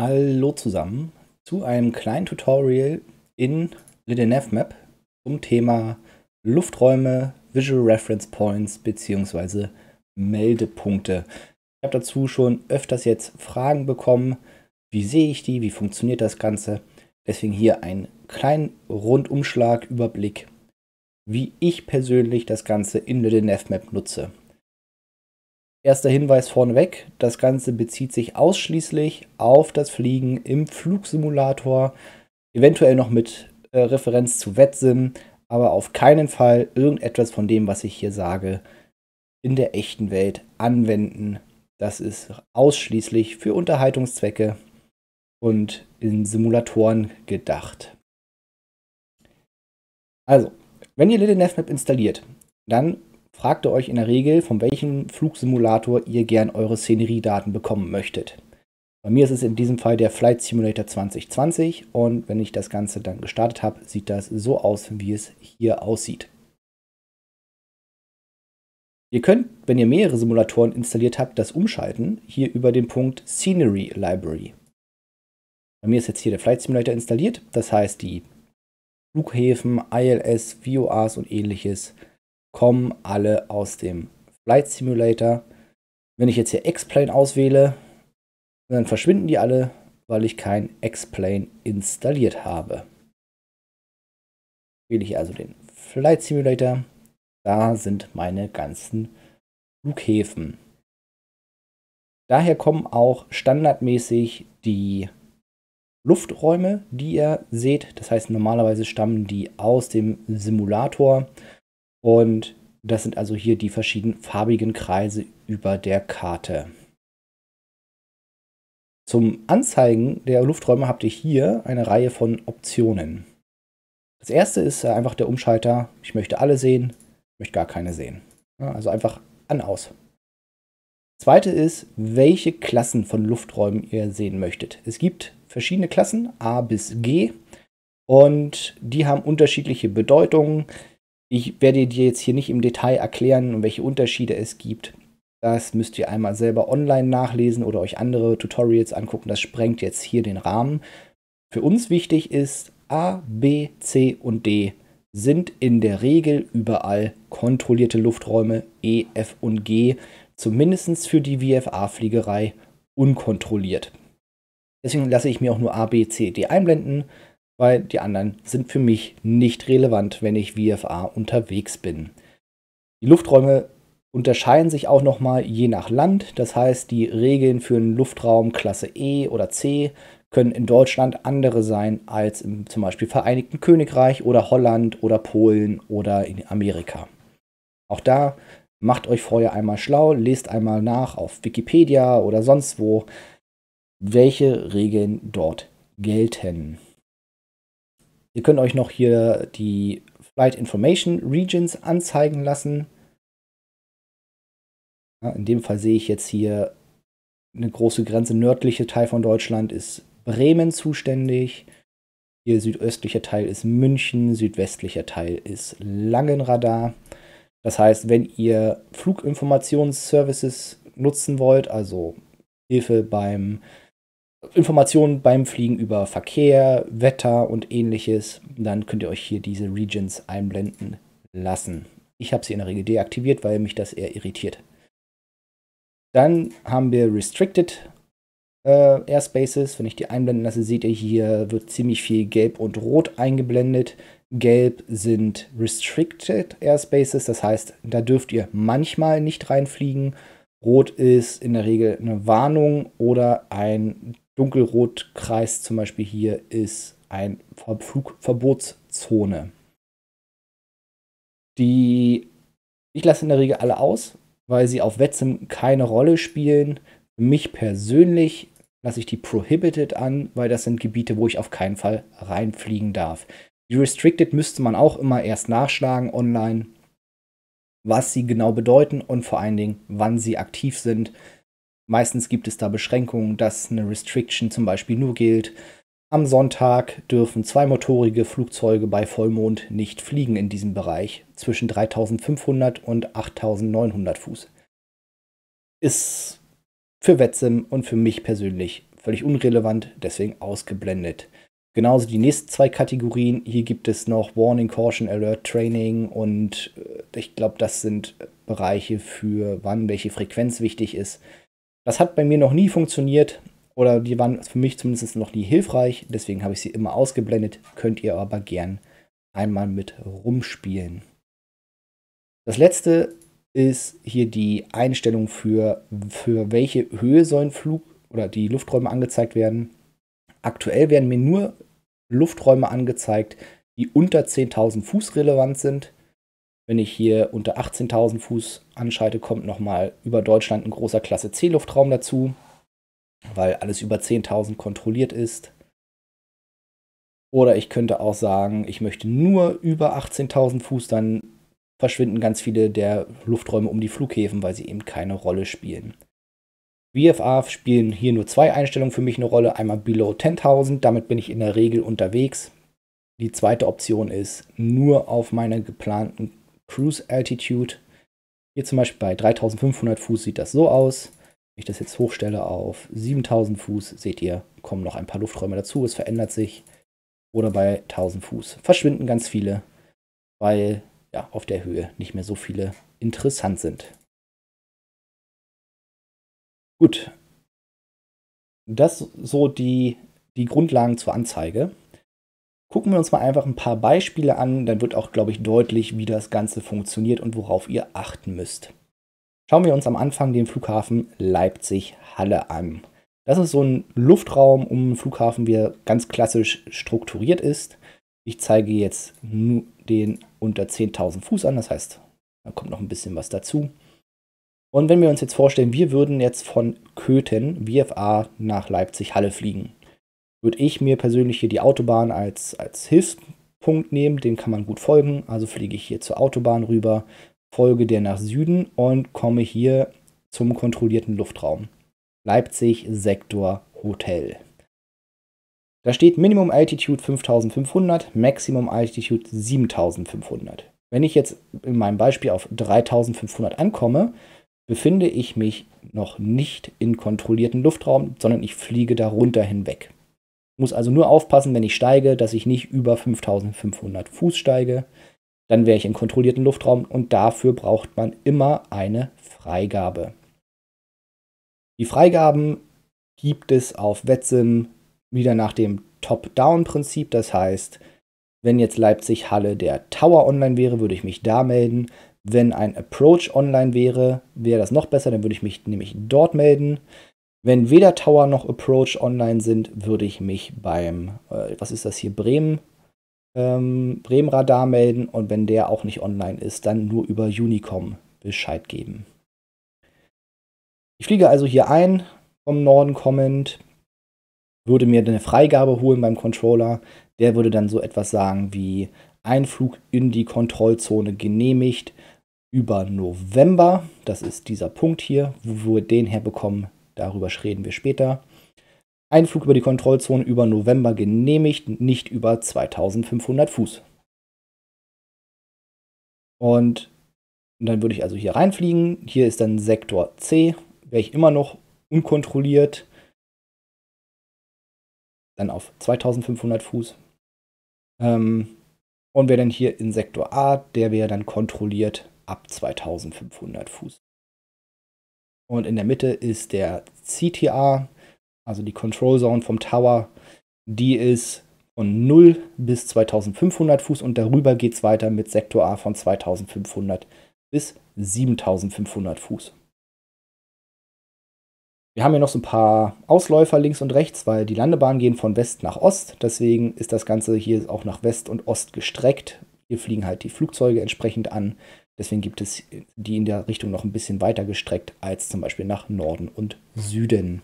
Hallo zusammen zu einem kleinen Tutorial in Little Map zum Thema Lufträume, Visual Reference Points bzw. Meldepunkte. Ich habe dazu schon öfters jetzt Fragen bekommen, wie sehe ich die, wie funktioniert das Ganze. Deswegen hier ein kleinen Rundumschlag, Überblick, wie ich persönlich das Ganze in Little Map nutze. Erster Hinweis vorneweg, das Ganze bezieht sich ausschließlich auf das Fliegen im Flugsimulator, eventuell noch mit äh, Referenz zu Wetsim, aber auf keinen Fall irgendetwas von dem, was ich hier sage, in der echten Welt anwenden. Das ist ausschließlich für Unterhaltungszwecke und in Simulatoren gedacht. Also, wenn ihr Little Navmap installiert, dann fragt ihr euch in der Regel, von welchem Flugsimulator ihr gern eure Szeneriedaten bekommen möchtet. Bei mir ist es in diesem Fall der Flight Simulator 2020 und wenn ich das Ganze dann gestartet habe, sieht das so aus, wie es hier aussieht. Ihr könnt, wenn ihr mehrere Simulatoren installiert habt, das umschalten, hier über den Punkt Scenery Library. Bei mir ist jetzt hier der Flight Simulator installiert, das heißt die Flughäfen, ILS, VORs und ähnliches kommen alle aus dem Flight Simulator. Wenn ich jetzt hier X-Plane auswähle, dann verschwinden die alle, weil ich kein X-Plane installiert habe. Wähle ich also den Flight Simulator. Da sind meine ganzen Flughäfen. Daher kommen auch standardmäßig die Lufträume, die ihr seht. Das heißt, normalerweise stammen die aus dem Simulator. Und das sind also hier die verschiedenen farbigen Kreise über der Karte. Zum Anzeigen der Lufträume habt ihr hier eine Reihe von Optionen. Das erste ist äh, einfach der Umschalter, ich möchte alle sehen, möchte gar keine sehen. Also einfach an aus. Zweite ist, welche Klassen von Lufträumen ihr sehen möchtet. Es gibt verschiedene Klassen, A bis G, und die haben unterschiedliche Bedeutungen. Ich werde dir jetzt hier nicht im Detail erklären, welche Unterschiede es gibt. Das müsst ihr einmal selber online nachlesen oder euch andere Tutorials angucken. Das sprengt jetzt hier den Rahmen. Für uns wichtig ist, A, B, C und D sind in der Regel überall kontrollierte Lufträume E, F und G, zumindest für die VFA-Fliegerei, unkontrolliert. Deswegen lasse ich mir auch nur A, B, C, D einblenden weil die anderen sind für mich nicht relevant, wenn ich VFA unterwegs bin. Die Lufträume unterscheiden sich auch nochmal je nach Land. Das heißt, die Regeln für einen Luftraum Klasse E oder C können in Deutschland andere sein als im zum Beispiel Vereinigten Königreich oder Holland oder Polen oder in Amerika. Auch da macht euch vorher einmal schlau, lest einmal nach auf Wikipedia oder sonst wo, welche Regeln dort gelten. Ihr könnt euch noch hier die Flight Information Regions anzeigen lassen. Ja, in dem Fall sehe ich jetzt hier eine große Grenze. Nördlicher Teil von Deutschland ist Bremen zuständig. Hier südöstlicher Teil ist München, südwestlicher Teil ist Langenradar. Das heißt, wenn ihr Fluginformationsservices nutzen wollt, also Hilfe beim äh, Informationen beim Fliegen über Verkehr, Wetter und ähnliches. Dann könnt ihr euch hier diese Regions einblenden lassen. Ich habe sie in der Regel deaktiviert, weil mich das eher irritiert. Dann haben wir Restricted äh, Airspaces. Wenn ich die einblenden lasse, seht ihr hier wird ziemlich viel gelb und rot eingeblendet. Gelb sind Restricted Airspaces, das heißt, da dürft ihr manchmal nicht reinfliegen. Rot ist in der Regel eine Warnung oder ein Dunkelrotkreis zum Beispiel hier ist ein Flugverbotszone. Die ich lasse in der Regel alle aus, weil sie auf Wetzem keine Rolle spielen. Für mich persönlich lasse ich die Prohibited an, weil das sind Gebiete, wo ich auf keinen Fall reinfliegen darf. Die Restricted müsste man auch immer erst nachschlagen online, was sie genau bedeuten und vor allen Dingen, wann sie aktiv sind. Meistens gibt es da Beschränkungen, dass eine Restriction zum Beispiel nur gilt. Am Sonntag dürfen zweimotorige Flugzeuge bei Vollmond nicht fliegen in diesem Bereich zwischen 3500 und 8900 Fuß. Ist für Wetsim und für mich persönlich völlig unrelevant, deswegen ausgeblendet. Genauso die nächsten zwei Kategorien. Hier gibt es noch Warning, Caution, Alert, Training und äh, ich glaube, das sind Bereiche für wann welche Frequenz wichtig ist. Das hat bei mir noch nie funktioniert oder die waren für mich zumindest noch nie hilfreich. Deswegen habe ich sie immer ausgeblendet. Könnt ihr aber gern einmal mit rumspielen. Das letzte ist hier die Einstellung für, für welche Höhe sollen Flug oder die Lufträume angezeigt werden. Aktuell werden mir nur Lufträume angezeigt, die unter 10.000 Fuß relevant sind. Wenn ich hier unter 18.000 Fuß anschalte, kommt nochmal über Deutschland ein großer Klasse C-Luftraum dazu, weil alles über 10.000 kontrolliert ist. Oder ich könnte auch sagen, ich möchte nur über 18.000 Fuß, dann verschwinden ganz viele der Lufträume um die Flughäfen, weil sie eben keine Rolle spielen. VFA spielen hier nur zwei Einstellungen für mich eine Rolle. Einmal Below 10.000, damit bin ich in der Regel unterwegs. Die zweite Option ist, nur auf meine geplanten Cruise Altitude. Hier zum Beispiel bei 3500 Fuß sieht das so aus. Wenn ich das jetzt hochstelle auf 7000 Fuß, seht ihr, kommen noch ein paar Lufträume dazu, es verändert sich. Oder bei 1000 Fuß verschwinden ganz viele, weil ja, auf der Höhe nicht mehr so viele interessant sind. Gut, das so die, die Grundlagen zur Anzeige. Gucken wir uns mal einfach ein paar Beispiele an, dann wird auch, glaube ich, deutlich, wie das Ganze funktioniert und worauf ihr achten müsst. Schauen wir uns am Anfang den Flughafen Leipzig-Halle an. Das ist so ein Luftraum um den Flughafen, wie er ganz klassisch strukturiert ist. Ich zeige jetzt nur den unter 10.000 Fuß an, das heißt, da kommt noch ein bisschen was dazu. Und wenn wir uns jetzt vorstellen, wir würden jetzt von Köthen, VFA, nach Leipzig-Halle fliegen würde ich mir persönlich hier die Autobahn als, als Hilfspunkt nehmen. Dem kann man gut folgen. Also fliege ich hier zur Autobahn rüber, folge der nach Süden und komme hier zum kontrollierten Luftraum. Leipzig Sektor Hotel. Da steht Minimum Altitude 5500, Maximum Altitude 7500. Wenn ich jetzt in meinem Beispiel auf 3500 ankomme, befinde ich mich noch nicht in kontrollierten Luftraum, sondern ich fliege darunter hinweg. Muss also nur aufpassen, wenn ich steige, dass ich nicht über 5500 Fuß steige. Dann wäre ich im kontrollierten Luftraum und dafür braucht man immer eine Freigabe. Die Freigaben gibt es auf Wetzim wieder nach dem Top-Down-Prinzip. Das heißt, wenn jetzt Leipzig-Halle der Tower online wäre, würde ich mich da melden. Wenn ein Approach online wäre, wäre das noch besser, dann würde ich mich nämlich dort melden. Wenn weder Tower noch Approach online sind, würde ich mich beim, äh, was ist das hier, Bremen, ähm, Bremen Radar melden und wenn der auch nicht online ist, dann nur über Unicom Bescheid geben. Ich fliege also hier ein, vom Norden kommend, würde mir eine Freigabe holen beim Controller. Der würde dann so etwas sagen wie Einflug in die Kontrollzone genehmigt über November. Das ist dieser Punkt hier, wo wir den herbekommen, Darüber reden wir später. Einflug über die Kontrollzone über November genehmigt, nicht über 2500 Fuß. Und dann würde ich also hier reinfliegen. Hier ist dann Sektor C. Wäre ich immer noch unkontrolliert. Dann auf 2500 Fuß. Ähm, und wäre dann hier in Sektor A. Der wäre dann kontrolliert ab 2500 Fuß. Und in der Mitte ist der CTA, also die Control Zone vom Tower. Die ist von 0 bis 2500 Fuß und darüber geht es weiter mit Sektor A von 2500 bis 7500 Fuß. Wir haben hier noch so ein paar Ausläufer links und rechts, weil die Landebahnen gehen von West nach Ost. Deswegen ist das Ganze hier auch nach West und Ost gestreckt. Hier fliegen halt die Flugzeuge entsprechend an. Deswegen gibt es die in der Richtung noch ein bisschen weiter gestreckt als zum Beispiel nach Norden und Süden.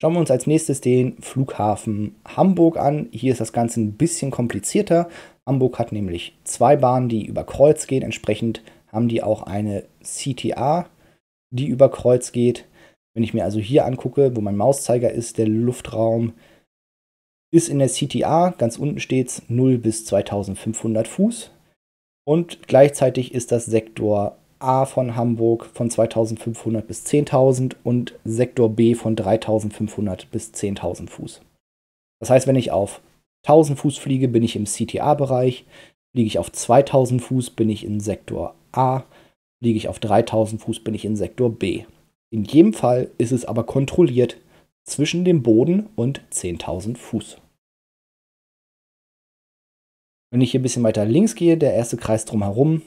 Schauen wir uns als nächstes den Flughafen Hamburg an. Hier ist das Ganze ein bisschen komplizierter. Hamburg hat nämlich zwei Bahnen, die über Kreuz gehen. Entsprechend haben die auch eine CTA, die über Kreuz geht. Wenn ich mir also hier angucke, wo mein Mauszeiger ist, der Luftraum ist in der CTA, ganz unten steht es 0 bis 2500 Fuß. Und gleichzeitig ist das Sektor A von Hamburg von 2500 bis 10.000 und Sektor B von 3500 bis 10.000 Fuß. Das heißt, wenn ich auf 1000 Fuß fliege, bin ich im CTA-Bereich. Fliege ich auf 2000 Fuß, bin ich in Sektor A. Fliege ich auf 3000 Fuß, bin ich in Sektor B. In jedem Fall ist es aber kontrolliert zwischen dem Boden und 10.000 Fuß. Wenn ich hier ein bisschen weiter links gehe, der erste Kreis drumherum,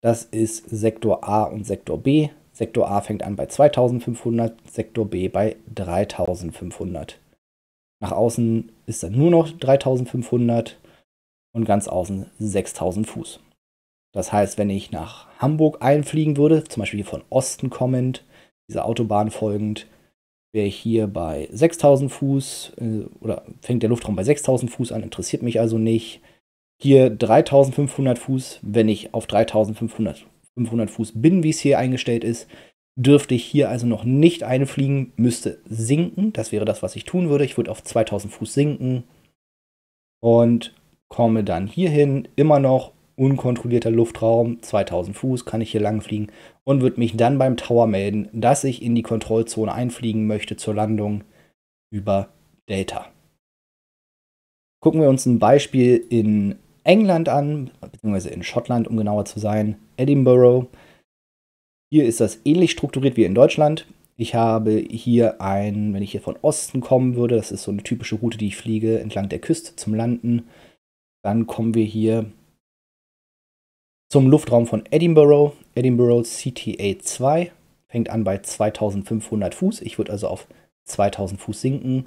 das ist Sektor A und Sektor B. Sektor A fängt an bei 2500, Sektor B bei 3500. Nach außen ist dann nur noch 3500 und ganz außen 6000 Fuß. Das heißt, wenn ich nach Hamburg einfliegen würde, zum Beispiel hier von Osten kommend, dieser Autobahn folgend, wäre ich hier bei 6000 Fuß äh, oder fängt der Luftraum bei 6000 Fuß an, interessiert mich also nicht. Hier 3500 Fuß, wenn ich auf 3500 500 Fuß bin, wie es hier eingestellt ist, dürfte ich hier also noch nicht einfliegen, müsste sinken. Das wäre das, was ich tun würde. Ich würde auf 2000 Fuß sinken und komme dann hierhin. Immer noch unkontrollierter Luftraum, 2000 Fuß, kann ich hier lang fliegen und würde mich dann beim Tower melden, dass ich in die Kontrollzone einfliegen möchte zur Landung über Delta. Gucken wir uns ein Beispiel in England an, beziehungsweise in Schottland, um genauer zu sein, Edinburgh. Hier ist das ähnlich strukturiert wie in Deutschland. Ich habe hier ein, wenn ich hier von Osten kommen würde, das ist so eine typische Route, die ich fliege, entlang der Küste zum Landen. Dann kommen wir hier zum Luftraum von Edinburgh. Edinburgh CTA2 fängt an bei 2500 Fuß. Ich würde also auf 2000 Fuß sinken.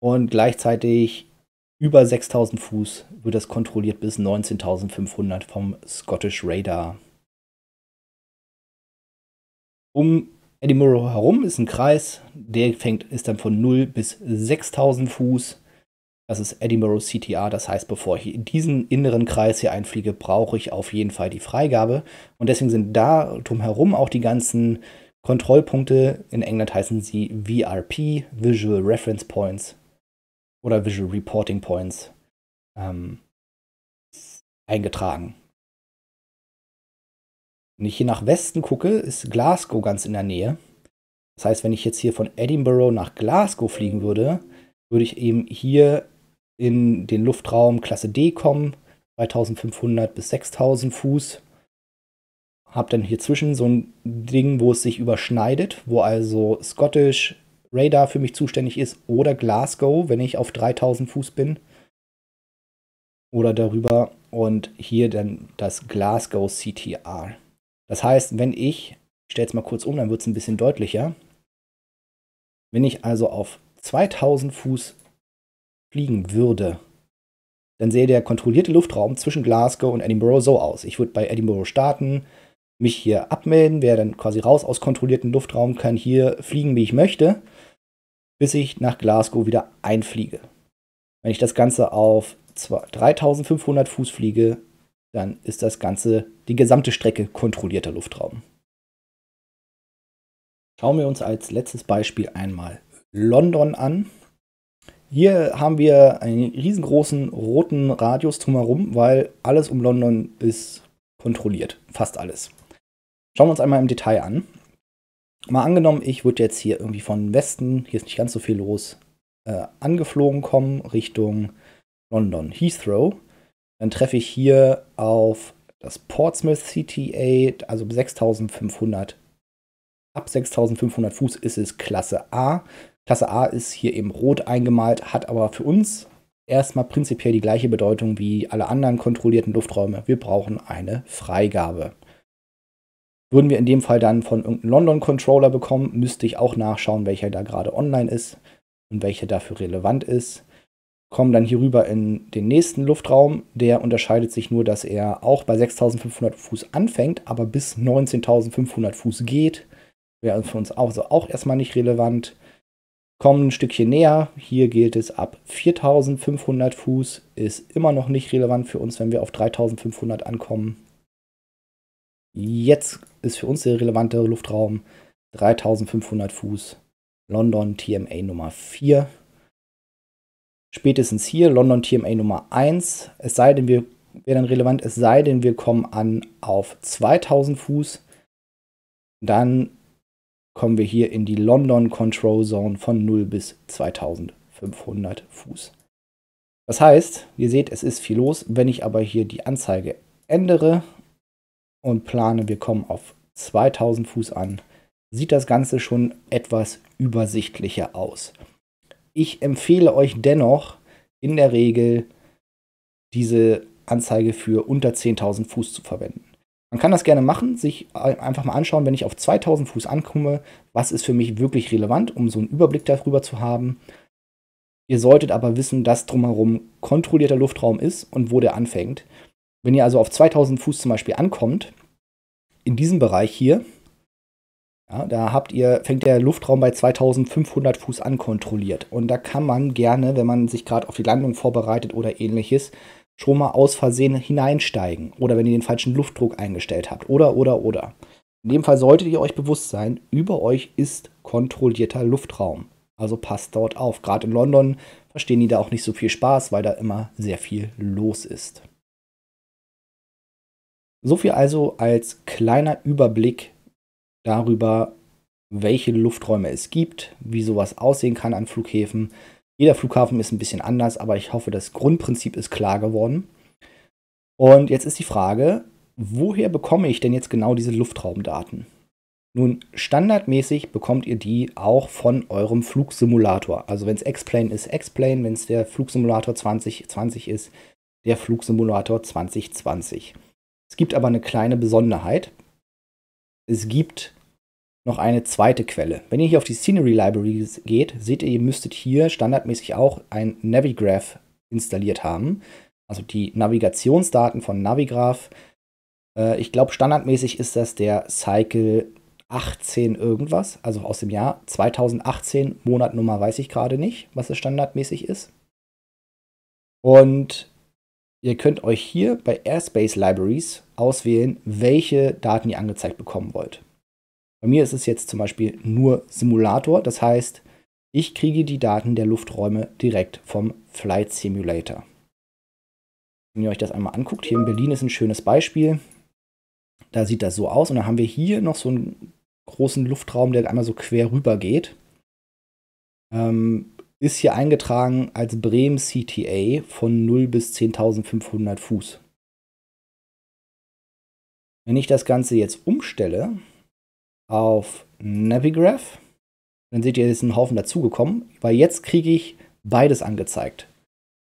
Und gleichzeitig über 6000 Fuß wird das kontrolliert bis 19.500 vom Scottish Radar. Um Edinburgh herum ist ein Kreis, der fängt, ist dann von 0 bis 6000 Fuß. Das ist Edinburgh CTA, das heißt, bevor ich in diesen inneren Kreis hier einfliege, brauche ich auf jeden Fall die Freigabe. Und deswegen sind da drumherum auch die ganzen Kontrollpunkte. In England heißen sie VRP, Visual Reference Points oder Visual Reporting Points, ähm, eingetragen. Wenn ich hier nach Westen gucke, ist Glasgow ganz in der Nähe. Das heißt, wenn ich jetzt hier von Edinburgh nach Glasgow fliegen würde, würde ich eben hier in den Luftraum Klasse D kommen, 3500 bis 6000 Fuß. Hab dann hier zwischen so ein Ding, wo es sich überschneidet, wo also Scottish Radar für mich zuständig ist oder Glasgow, wenn ich auf 3000 Fuß bin oder darüber und hier dann das Glasgow CTR. Das heißt, wenn ich, ich stelle es mal kurz um, dann wird es ein bisschen deutlicher. Wenn ich also auf 2000 Fuß fliegen würde, dann sähe der kontrollierte Luftraum zwischen Glasgow und Edinburgh so aus. Ich würde bei Edinburgh starten, mich hier abmelden, wäre dann quasi raus aus kontrollierten Luftraum, kann hier fliegen, wie ich möchte, bis ich nach Glasgow wieder einfliege. Wenn ich das Ganze auf 3500 Fuß fliege, dann ist das Ganze die gesamte Strecke kontrollierter Luftraum. Schauen wir uns als letztes Beispiel einmal London an. Hier haben wir einen riesengroßen roten Radius drumherum, weil alles um London ist kontrolliert. Fast alles. Schauen wir uns einmal im Detail an. Mal angenommen, ich würde jetzt hier irgendwie von Westen, hier ist nicht ganz so viel los, äh, angeflogen kommen Richtung London Heathrow. Dann treffe ich hier auf das Portsmouth CTA, also 6500. Ab 6500 Fuß ist es Klasse A. Klasse A ist hier eben rot eingemalt, hat aber für uns erstmal prinzipiell die gleiche Bedeutung wie alle anderen kontrollierten Lufträume. Wir brauchen eine Freigabe. Würden wir in dem Fall dann von irgendeinem London-Controller bekommen, müsste ich auch nachschauen, welcher da gerade online ist und welcher dafür relevant ist. Kommen dann hier rüber in den nächsten Luftraum. Der unterscheidet sich nur, dass er auch bei 6500 Fuß anfängt, aber bis 19.500 Fuß geht. Wäre für uns also auch erstmal nicht relevant. Kommen ein Stückchen näher. Hier gilt es ab 4500 Fuß. Ist immer noch nicht relevant für uns, wenn wir auf 3500 ankommen. Jetzt ist für uns der relevante Luftraum 3500 Fuß. London TMA Nummer 4. Spätestens hier London TMA Nummer 1. Es sei denn, wir wäre dann relevant, es sei denn, wir kommen an auf 2000 Fuß. Dann kommen wir hier in die London Control Zone von 0 bis 2500 Fuß. Das heißt, ihr seht, es ist viel los. Wenn ich aber hier die Anzeige ändere und plane, wir kommen auf 2000 Fuß an, sieht das Ganze schon etwas übersichtlicher aus. Ich empfehle euch dennoch in der Regel diese Anzeige für unter 10.000 Fuß zu verwenden. Man kann das gerne machen, sich einfach mal anschauen, wenn ich auf 2000 Fuß ankomme, was ist für mich wirklich relevant, um so einen Überblick darüber zu haben. Ihr solltet aber wissen, dass drumherum kontrollierter Luftraum ist und wo der anfängt. Wenn ihr also auf 2000 Fuß zum Beispiel ankommt, in diesem Bereich hier, ja, da habt ihr, fängt der Luftraum bei 2500 Fuß an kontrolliert. Und da kann man gerne, wenn man sich gerade auf die Landung vorbereitet oder ähnliches, schon mal aus Versehen hineinsteigen oder wenn ihr den falschen Luftdruck eingestellt habt oder oder oder. In dem Fall solltet ihr euch bewusst sein, über euch ist kontrollierter Luftraum. Also passt dort auf. Gerade in London verstehen die da auch nicht so viel Spaß, weil da immer sehr viel los ist. So viel also als kleiner Überblick darüber, welche Lufträume es gibt, wie sowas aussehen kann an Flughäfen. Jeder Flughafen ist ein bisschen anders, aber ich hoffe, das Grundprinzip ist klar geworden. Und jetzt ist die Frage, woher bekomme ich denn jetzt genau diese Luftraumdaten? Nun, standardmäßig bekommt ihr die auch von eurem Flugsimulator. Also wenn es X-Plane ist, X-Plane, wenn es der Flugsimulator 2020 ist, der Flugsimulator 2020. Es gibt aber eine kleine Besonderheit. Es gibt noch eine zweite Quelle. Wenn ihr hier auf die Scenery Library geht, seht ihr, ihr müsstet hier standardmäßig auch ein Navigraph installiert haben. Also die Navigationsdaten von Navigraph. Äh, ich glaube, standardmäßig ist das der Cycle 18 irgendwas, also aus dem Jahr 2018, Monatnummer weiß ich gerade nicht, was es standardmäßig ist. Und ihr könnt euch hier bei Airspace Libraries auswählen, welche Daten ihr angezeigt bekommen wollt. Bei mir ist es jetzt zum Beispiel nur Simulator, das heißt, ich kriege die Daten der Lufträume direkt vom Flight Simulator. Wenn ihr euch das einmal anguckt, hier in Berlin ist ein schönes Beispiel. Da sieht das so aus und dann haben wir hier noch so einen großen Luftraum, der einmal so quer rüber geht. Ähm, ist hier eingetragen als Bremen CTA von 0 bis 10.500 Fuß. Wenn ich das Ganze jetzt umstelle, auf Navigraph. Dann seht ihr, es ist ein Haufen dazugekommen, weil jetzt kriege ich beides angezeigt.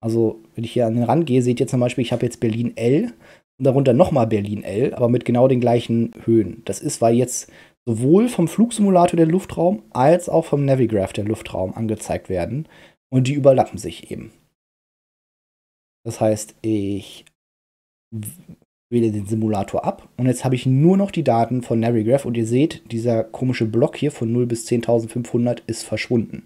Also, wenn ich hier an den Rand gehe, seht ihr zum Beispiel, ich habe jetzt Berlin L und darunter nochmal Berlin L, aber mit genau den gleichen Höhen. Das ist, weil jetzt sowohl vom Flugsimulator der Luftraum als auch vom Navigraph der Luftraum angezeigt werden und die überlappen sich eben. Das heißt, ich wähle den Simulator ab und jetzt habe ich nur noch die Daten von Navigraph und ihr seht, dieser komische Block hier von 0 bis 10.500 ist verschwunden.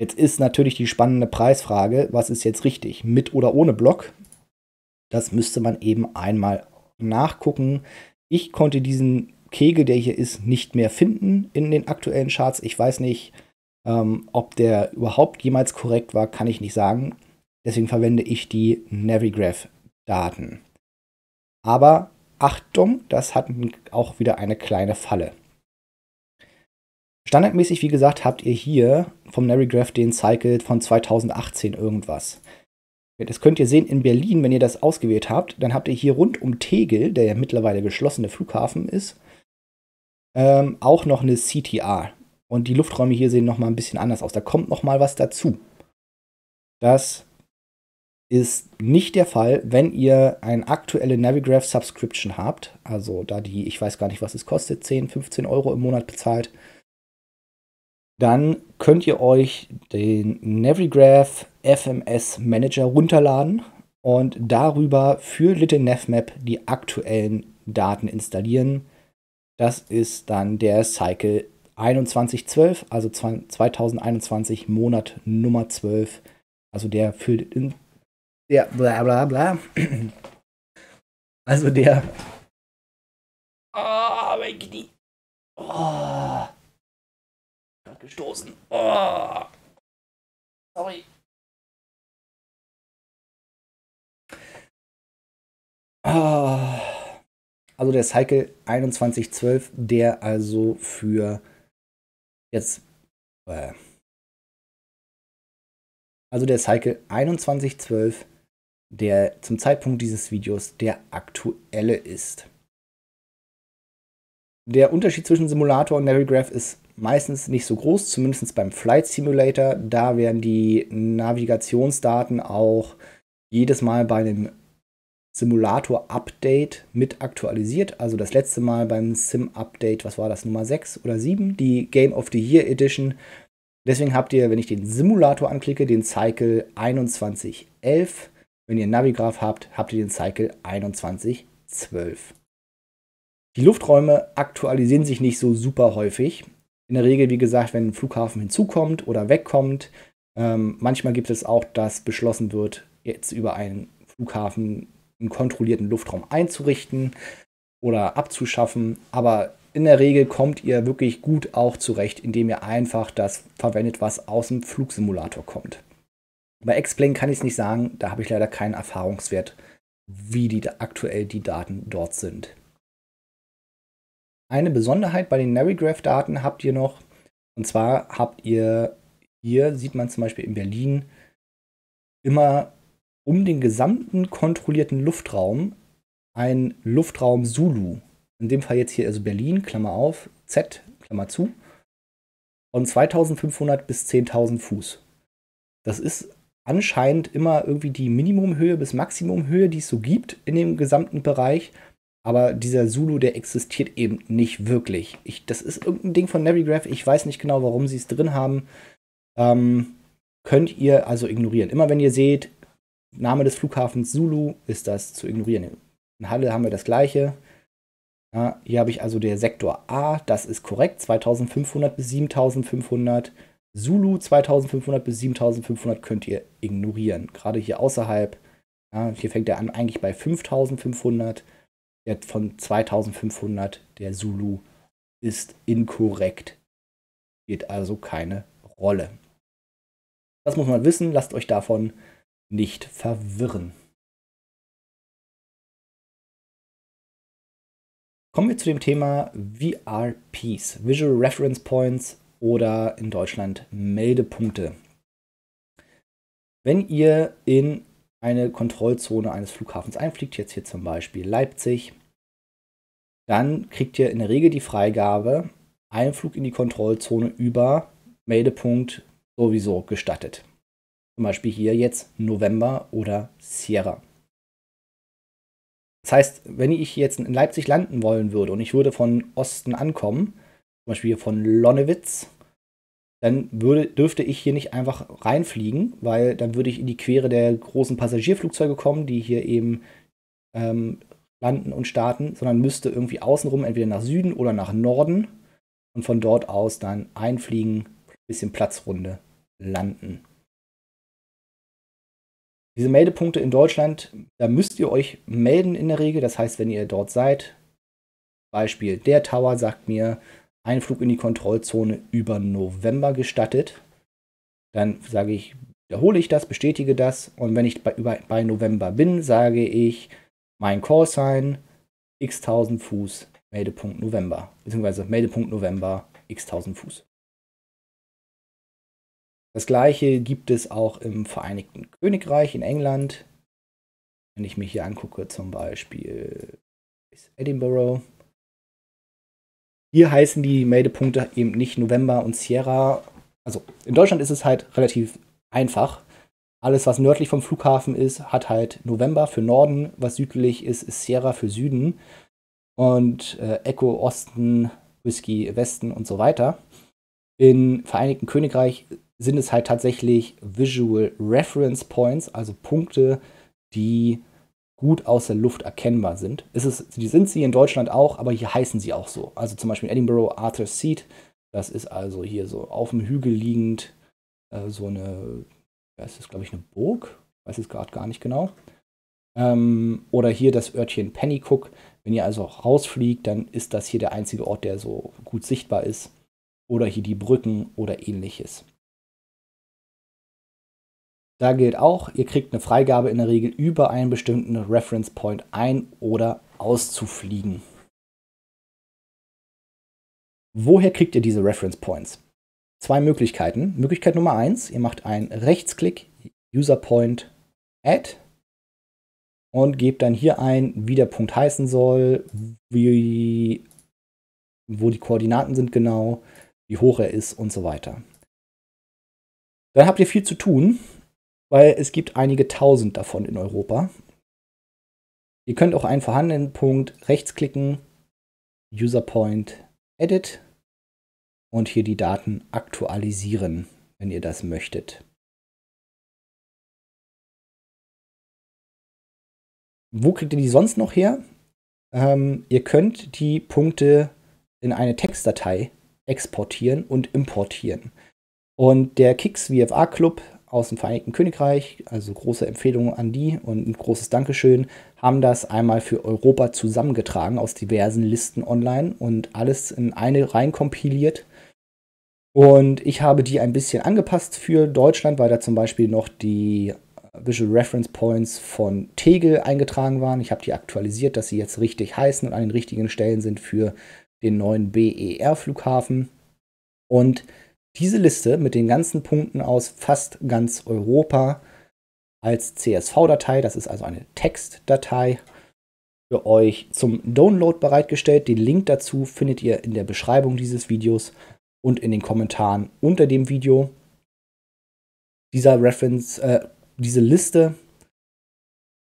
Jetzt ist natürlich die spannende Preisfrage, was ist jetzt richtig, mit oder ohne Block? Das müsste man eben einmal nachgucken. Ich konnte diesen Kegel, der hier ist, nicht mehr finden in den aktuellen Charts. Ich weiß nicht, ähm, ob der überhaupt jemals korrekt war, kann ich nicht sagen. Deswegen verwende ich die Navigraph Daten. Aber Achtung, das hat auch wieder eine kleine Falle. Standardmäßig, wie gesagt, habt ihr hier vom Navigraph den Cycle von 2018 irgendwas. Das könnt ihr sehen in Berlin, wenn ihr das ausgewählt habt, dann habt ihr hier rund um Tegel, der ja mittlerweile geschlossene Flughafen ist, ähm, auch noch eine CTR. Und die Lufträume hier sehen nochmal ein bisschen anders aus. Da kommt nochmal was dazu. Das ist nicht der Fall, wenn ihr eine aktuelle Navigraph Subscription habt. Also da die, ich weiß gar nicht, was es kostet, 10, 15 Euro im Monat bezahlt. Dann könnt ihr euch den Navigraph FMS Manager runterladen und darüber für Little Navmap die aktuellen Daten installieren. Das ist dann der Cycle 2112, also 2021 Monat Nummer 12, also der für den der bla bla bla. Also der. Ah, oh, mein Knie. Oh. Gestoßen. Oh. Sorry. Oh. Also der Cycle 2112, der also für jetzt. Äh, also der Cycle 2112 der zum Zeitpunkt dieses Videos der aktuelle ist. Der Unterschied zwischen Simulator und Navigraph ist meistens nicht so groß, zumindest beim Flight Simulator. Da werden die Navigationsdaten auch jedes Mal bei einem Simulator-Update mit aktualisiert. Also das letzte Mal beim Sim-Update, was war das, Nummer 6 oder 7, die Game of the Year Edition. Deswegen habt ihr, wenn ich den Simulator anklicke, den Cycle 2111 wenn ihr einen Navigraph habt, habt ihr den Cycle 2112. Die Lufträume aktualisieren sich nicht so super häufig. In der Regel, wie gesagt, wenn ein Flughafen hinzukommt oder wegkommt. Ähm, manchmal gibt es auch, dass beschlossen wird, jetzt über einen Flughafen einen kontrollierten Luftraum einzurichten oder abzuschaffen. Aber in der Regel kommt ihr wirklich gut auch zurecht, indem ihr einfach das verwendet, was aus dem Flugsimulator kommt. Bei X-Plane kann ich es nicht sagen, da habe ich leider keinen Erfahrungswert, wie die, aktuell die Daten dort sind. Eine Besonderheit bei den Navigraph-Daten habt ihr noch, und zwar habt ihr, hier sieht man zum Beispiel in Berlin, immer um den gesamten kontrollierten Luftraum ein Luftraum Zulu. In dem Fall jetzt hier also Berlin, Klammer auf, Z, Klammer zu, von 2500 bis 10.000 Fuß. Das ist anscheinend immer irgendwie die Minimumhöhe bis Maximumhöhe, die es so gibt in dem gesamten Bereich. Aber dieser Zulu, der existiert eben nicht wirklich. Ich, das ist irgendein Ding von Navigraph. Ich weiß nicht genau, warum sie es drin haben. Ähm, könnt ihr also ignorieren. Immer wenn ihr seht, Name des Flughafens Zulu, ist das zu ignorieren. In Halle haben wir das gleiche. Ja, hier habe ich also der Sektor A, das ist korrekt, 2500 bis 7500. Zulu 2500 bis 7500 könnt ihr ignorieren. Gerade hier außerhalb. Ja, hier fängt er an eigentlich bei 5500. Der von 2500, der Zulu, ist inkorrekt. Geht also keine Rolle. Das muss man wissen. Lasst euch davon nicht verwirren. Kommen wir zu dem Thema VRPs, Visual Reference Points oder in Deutschland Meldepunkte. Wenn ihr in eine Kontrollzone eines Flughafens einfliegt, jetzt hier zum Beispiel Leipzig, dann kriegt ihr in der Regel die Freigabe, Einflug in die Kontrollzone über Meldepunkt sowieso gestattet. Zum Beispiel hier jetzt November oder Sierra. Das heißt, wenn ich jetzt in Leipzig landen wollen würde und ich würde von Osten ankommen, zum Beispiel hier von Lonnewitz, dann würde, dürfte ich hier nicht einfach reinfliegen, weil dann würde ich in die Quere der großen Passagierflugzeuge kommen, die hier eben ähm, landen und starten, sondern müsste irgendwie außenrum entweder nach Süden oder nach Norden und von dort aus dann einfliegen, bisschen Platzrunde landen. Diese Meldepunkte in Deutschland, da müsst ihr euch melden in der Regel. Das heißt, wenn ihr dort seid, Beispiel der Tower sagt mir, Einflug in die Kontrollzone über November gestattet. Dann sage ich, wiederhole ich das, bestätige das und wenn ich bei, über, bei November bin, sage ich mein Callsign x1000 Fuß Meldepunkt November, beziehungsweise Meldepunkt November x1000 Fuß. Das gleiche gibt es auch im Vereinigten Königreich in England. Wenn ich mich hier angucke, zum Beispiel Edinburgh, hier heißen die Meldepunkte eben nicht November und Sierra. Also in Deutschland ist es halt relativ einfach. Alles, was nördlich vom Flughafen ist, hat halt November für Norden. Was südlich ist, ist Sierra für Süden. Und äh, Echo Osten, Whisky Westen und so weiter. Im Vereinigten Königreich sind es halt tatsächlich Visual Reference Points, also Punkte, die gut aus der Luft erkennbar sind. Ist es, die sind sie in Deutschland auch, aber hier heißen sie auch so. Also zum Beispiel Edinburgh Arthur's Seat, das ist also hier so auf dem Hügel liegend äh, so eine, das ist glaube ich eine Burg, ich weiß es gerade gar nicht genau. Ähm, oder hier das Örtchen Pennycook. Wenn ihr also rausfliegt, dann ist das hier der einzige Ort, der so gut sichtbar ist. Oder hier die Brücken oder ähnliches. Da gilt auch, ihr kriegt eine Freigabe in der Regel über einen bestimmten Reference Point ein oder auszufliegen. Woher kriegt ihr diese Reference Points? Zwei Möglichkeiten. Möglichkeit Nummer eins: ihr macht einen Rechtsklick, User Point Add und gebt dann hier ein, wie der Punkt heißen soll, wie, wo die Koordinaten sind genau, wie hoch er ist und so weiter. Dann habt ihr viel zu tun weil es gibt einige tausend davon in Europa. Ihr könnt auch einen vorhandenen Punkt rechtsklicken, User Point Edit und hier die Daten aktualisieren, wenn ihr das möchtet. Wo kriegt ihr die sonst noch her? Ähm, ihr könnt die Punkte in eine Textdatei exportieren und importieren. Und der Kicks VFA Club aus dem Vereinigten Königreich, also große Empfehlung an die und ein großes Dankeschön, haben das einmal für Europa zusammengetragen aus diversen Listen online und alles in eine reinkompiliert. Und ich habe die ein bisschen angepasst für Deutschland, weil da zum Beispiel noch die äh, Visual Reference Points von Tegel eingetragen waren. Ich habe die aktualisiert, dass sie jetzt richtig heißen und an den richtigen Stellen sind für den neuen BER-Flughafen. Und diese Liste mit den ganzen Punkten aus fast ganz Europa als CSV-Datei, das ist also eine Textdatei, für euch zum Download bereitgestellt. Den Link dazu findet ihr in der Beschreibung dieses Videos und in den Kommentaren unter dem Video. Dieser Reference, äh, diese Liste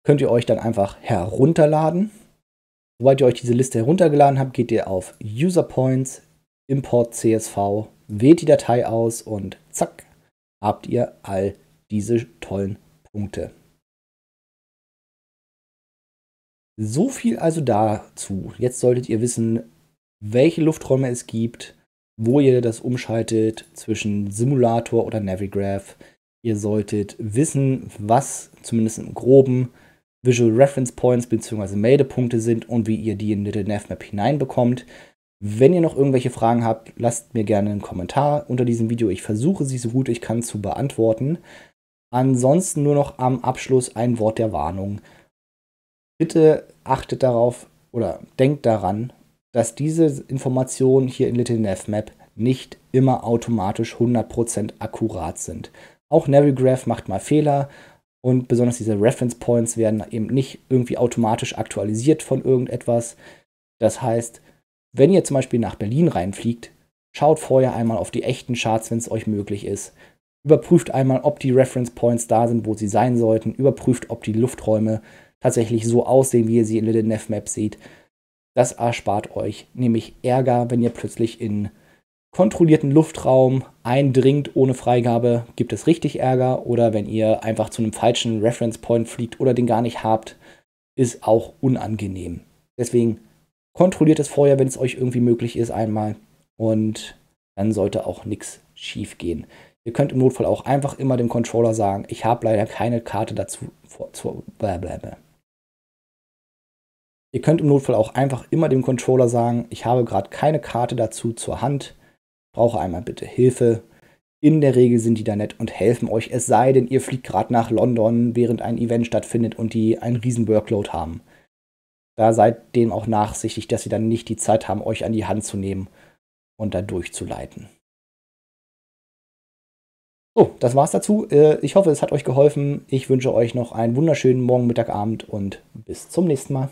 könnt ihr euch dann einfach herunterladen. Sobald ihr euch diese Liste heruntergeladen habt, geht ihr auf User Points, import CSV, wählt die Datei aus und zack, habt ihr all diese tollen Punkte. So viel also dazu. Jetzt solltet ihr wissen, welche Lufträume es gibt, wo ihr das umschaltet zwischen Simulator oder Navigraph. Ihr solltet wissen, was zumindest im groben Visual Reference Points bzw. Meldepunkte sind und wie ihr die in Little NavMap hineinbekommt. Wenn ihr noch irgendwelche Fragen habt, lasst mir gerne einen Kommentar unter diesem Video. Ich versuche sie so gut ich kann zu beantworten. Ansonsten nur noch am Abschluss ein Wort der Warnung. Bitte achtet darauf oder denkt daran, dass diese Informationen hier in Little NavMap nicht immer automatisch 100% akkurat sind. Auch Navigraph macht mal Fehler und besonders diese Reference Points werden eben nicht irgendwie automatisch aktualisiert von irgendetwas. Das heißt, wenn ihr zum Beispiel nach Berlin reinfliegt, schaut vorher einmal auf die echten Charts, wenn es euch möglich ist. Überprüft einmal, ob die Reference Points da sind, wo sie sein sollten. Überprüft, ob die Lufträume tatsächlich so aussehen, wie ihr sie in Little Map seht. Das erspart euch nämlich Ärger, wenn ihr plötzlich in kontrollierten Luftraum eindringt ohne Freigabe, gibt es richtig Ärger. Oder wenn ihr einfach zu einem falschen Reference Point fliegt oder den gar nicht habt, ist auch unangenehm. Deswegen Kontrolliert es vorher, wenn es euch irgendwie möglich ist, einmal. Und dann sollte auch nichts schief gehen. Ihr könnt im Notfall auch einfach immer dem Controller sagen, ich habe leider keine Karte dazu. Vor, zu, blablabla. Ihr könnt im Notfall auch einfach immer dem Controller sagen, ich habe gerade keine Karte dazu zur Hand, brauche einmal bitte Hilfe. In der Regel sind die da nett und helfen euch, es sei denn, ihr fliegt gerade nach London, während ein Event stattfindet und die einen riesen Workload haben da seid dem auch nachsichtig, dass sie dann nicht die Zeit haben, euch an die Hand zu nehmen und da durchzuleiten. So, das war's dazu. Äh, ich hoffe, es hat euch geholfen. Ich wünsche euch noch einen wunderschönen Morgen, Mittag, Abend und bis zum nächsten Mal.